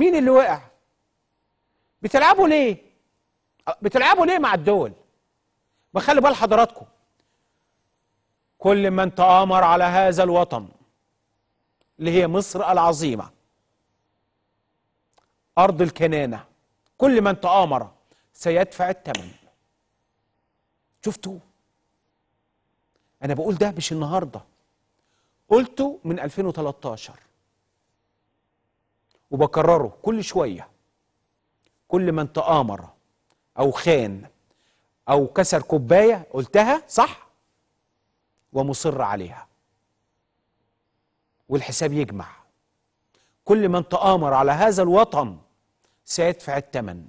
مين اللي وقع بتلعبوا ليه بتلعبوا ليه مع الدول ما خلي بال حضراتكم كل من تآمر على هذا الوطن اللي هي مصر العظيمة أرض الكنانة كل من تآمر سيدفع الثمن شفتوا أنا بقول ده مش النهاردة قلته من 2013 وبكرره كل شوية كل من تآمر أو خان أو كسر كوباية قلتها صح ومصر عليها والحساب يجمع كل من تآمر على هذا الوطن سيدفع الثمن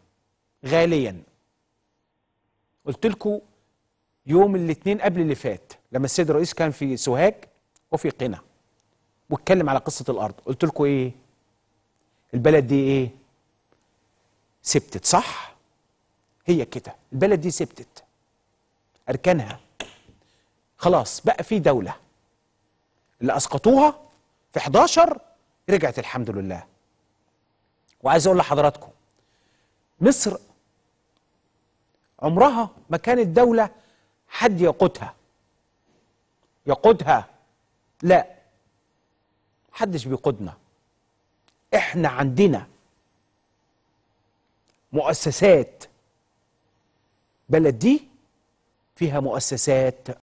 غاليا قلت لكم يوم الاثنين قبل اللي فات لما السيد الرئيس كان في سوهاج وفي قنا واتكلم على قصة الأرض قلت لكم إيه البلد دي ايه سبتت صح هي كده البلد دي سبتت اركانها خلاص بقى في دوله اللي اسقطوها في 11 رجعت الحمد لله وعايز اقول لحضراتكم مصر عمرها ما كانت دوله حد يقودها يقودها لا محدش بيقودنا احنا عندنا مؤسسات بلد دي فيها مؤسسات